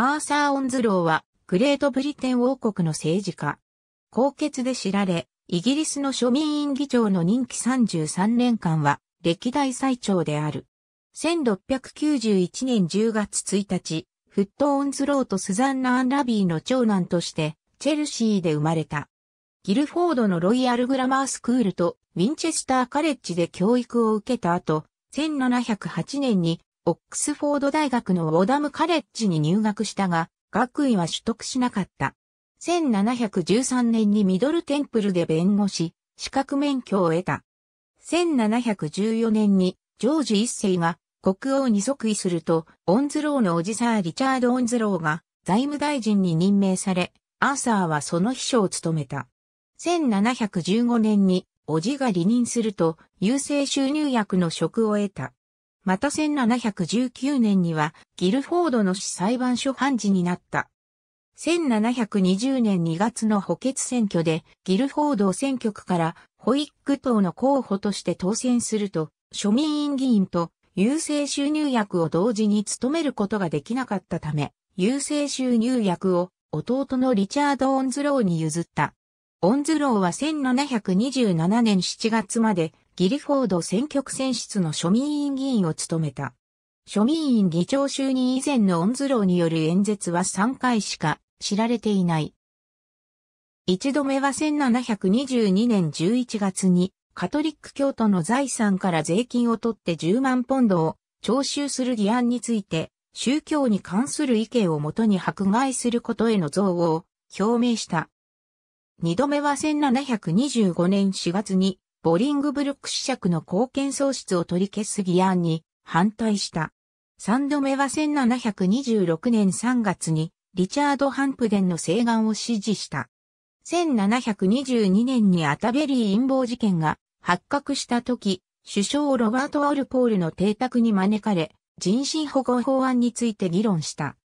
アーサー・オンズローは、グレートブリテン王国の政治家。高血で知られ、イギリスの庶民院議長の任期33年間は、歴代最長である。1691年10月1日、フット・オンズローとスザンナ・アン・ラビーの長男として、チェルシーで生まれた。ギルフォードのロイヤル・グラマースクールとウィンチェスター・カレッジで教育を受けた後、1708年にオックスフォード大学のウォダムカレッジに入学したが、学位は取得しなかった。1713年にミドルテンプルで弁護士、資格免許を得た。1714年にジョージ一世が国王に即位すると、オンズローのおじさんリチャード・オンズローが財務大臣に任命され、アーサーはその秘書を務めた。1715年におじが離任すると、優勢収入薬の職を得た。また1719年にはギルフォードの市裁判所判事になった。1720年2月の補欠選挙でギルフォード選挙区からホイック党の候補として当選すると、庶民院議員と優勢収入役を同時に務めることができなかったため、優勢収入役を弟のリチャード・オンズローに譲った。オンズローは1727年7月までギリフォード選挙区選出の庶民委員議員を務めた。庶民委員議長就任以前のオンズローによる演説は3回しか知られていない。一度目は1722年11月にカトリック教徒の財産から税金を取って10万ポンドを徴収する議案について宗教に関する意見をもとに迫害することへの憎悪を表明した。二度目は1725年4月にボリングブルック子爵の貢献喪失を取り消す議案に反対した。三度目は1726年3月にリチャード・ハンプデンの請願を支持した。1722年にアタベリー陰謀事件が発覚した時、首相ロバート・オルポールの邸宅に招かれ、人身保護法案について議論した。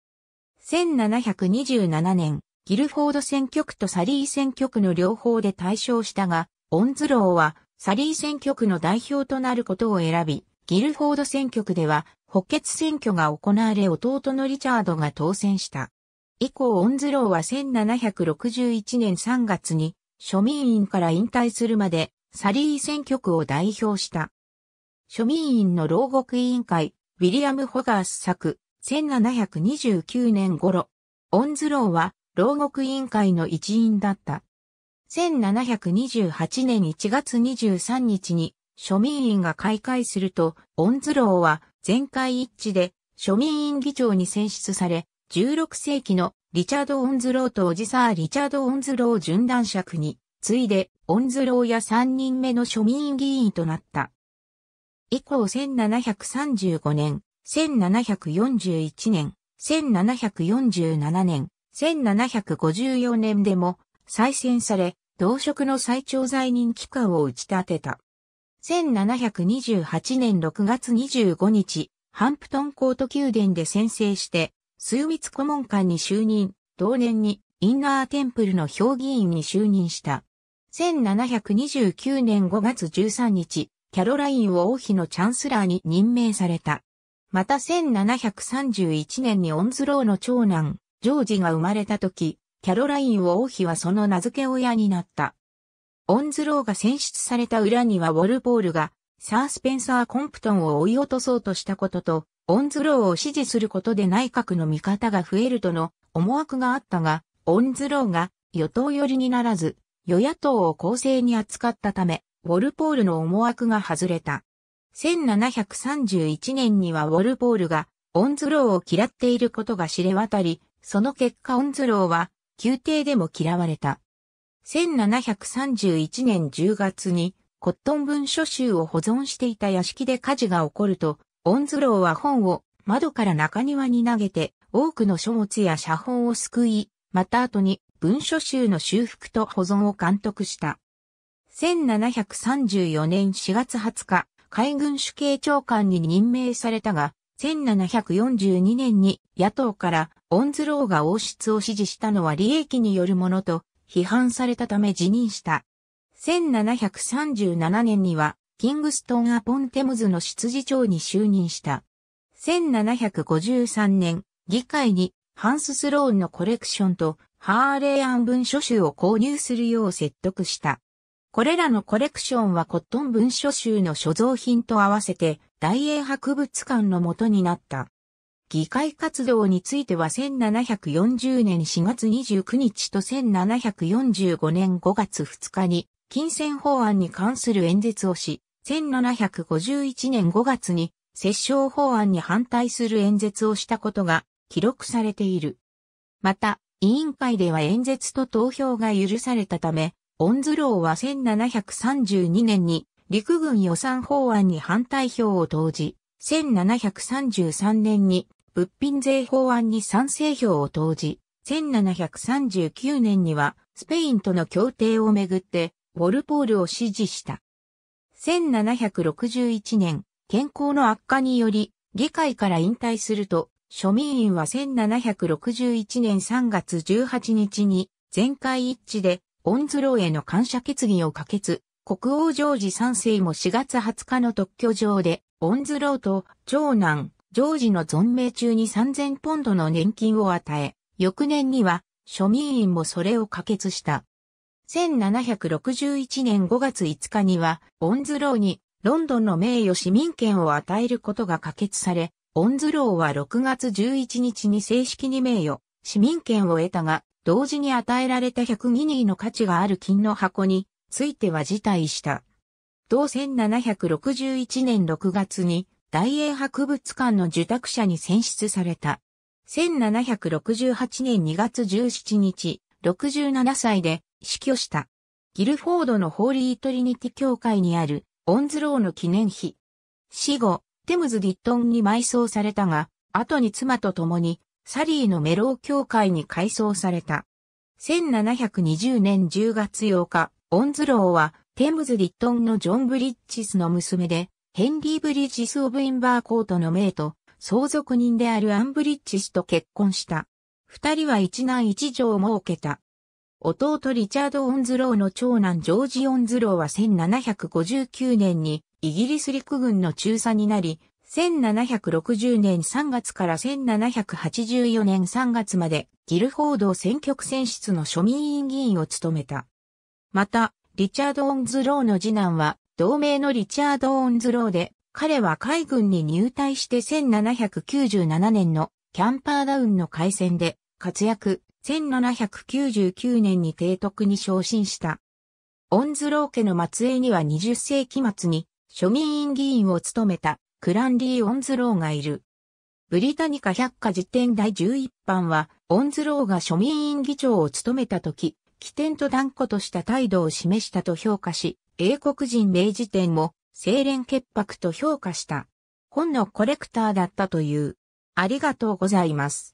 1727年、ギルフォード選挙区とサリー選挙区の両方で対象したが、オンズローはサリー選挙区の代表となることを選び、ギルフォード選挙区では補欠選挙が行われ弟のリチャードが当選した。以降オンズローは1761年3月に庶民院から引退するまでサリー選挙区を代表した。庶民院の牢獄委員会、ウィリアム・ホガース作、1729年頃、オンズローは牢獄委員会の一員だった。1728年1月23日に庶民院が開会すると、オンズローは全会一致で庶民院議長に選出され、16世紀のリチャード・オンズローとおじさーリチャード・オンズロー順断爵に、次いでオンズローや3人目の庶民議員となった。以降1735年、1741年、1747年、1754年でも再選され、同職の最長在任期間を打ち立てた。1728年6月25日、ハンプトンコート宮殿で宣誓して、枢密顧問官に就任、同年にインナーテンプルの評議員に就任した。1729年5月13日、キャロラインを王妃のチャンスラーに任命された。また1731年にオンズローの長男、ジョージが生まれた時、キャロライン王妃はその名付け親になった。オンズローが選出された裏にはウォルポールが、サー・スペンサー・コンプトンを追い落とそうとしたことと、オンズローを支持することで内閣の味方が増えるとの思惑があったが、オンズローが与党寄りにならず、与野党を公正に扱ったため、ウォルポールの思惑が外れた。1731年にはウォルポールがオンズローを嫌っていることが知れ渡り、その結果オンズローは宮廷でも嫌われた。1731年10月に、コットン文書集を保存していた屋敷で火事が起こると、オンズローは本を窓から中庭に投げて、多くの書物や写本を救い、また後に文書集の修復と保存を監督した。1734年4月20日、海軍主計長官に任命されたが、1742年に野党からオンズローが王室を支持したのは利益によるものと批判されたため辞任した。1737年には、キングストン・アポン・テムズの執事長に就任した。1753年、議会にハンス・スローンのコレクションとハーレー案文書集を購入するよう説得した。これらのコレクションはコットン文書集の所蔵品と合わせて大英博物館の元になった。議会活動については1740年4月29日と1745年5月2日に金銭法案に関する演説をし、1751年5月に折衝法案に反対する演説をしたことが記録されている。また、委員会では演説と投票が許されたため、オンズローは1732年に陸軍予算法案に反対票を投じ、1733年に物品税法案に賛成票を投じ、1739年にはスペインとの協定をめぐってウォルポールを支持した。1761年、健康の悪化により議会から引退すると、庶民院は1761年3月18日に全会一致でオンズローへの感謝決議を可決。国王ジョージ3世も4月20日の特許上で、オンズローと長男ジョージの存命中に3000ポンドの年金を与え、翌年には庶民院もそれを可決した。1761年5月5日には、オンズローにロンドンの名誉市民権を与えることが可決され、オンズローは6月11日に正式に名誉市民権を得たが、同時に与えられた100ギニーの価値がある金の箱については辞退した。同1761年6月に大英博物館の受託者に選出された。1768年2月17日、67歳で死去した。ギルフォードのホーリートリニティ教会にあるオンズローの記念碑。死後、テムズ・ディットンに埋葬されたが、後に妻と共にサリーのメロー教会に改装された。1720年10月8日、オンズローはテムズ・ディットンのジョン・ブリッジスの娘で、ヘンリー・ブリッジス・オブ・インバーコートの名と相続人であるアンブリッジ氏と結婚した。二人は一男一女を設けた。弟リチャード・オンズローの長男ジョージ・オンズローは1759年にイギリス陸軍の中佐になり、1760年3月から1784年3月までギルフォード選挙区選出の庶民委員議員を務めた。また、リチャード・オンズローの次男は同盟のリチャード・オンズローで、彼は海軍に入隊して1797年のキャンパーダウンの海戦で活躍、1799年に提督に昇進した。オンズロー家の末裔には20世紀末に庶民院議員を務めたクランリー・オンズローがいる。ブリタニカ百科辞典第11版は、オンズローが庶民院議長を務めた時、起点と断固とした態度を示したと評価し、英国人明治店も清廉潔白と評価した。本のコレクターだったという。ありがとうございます。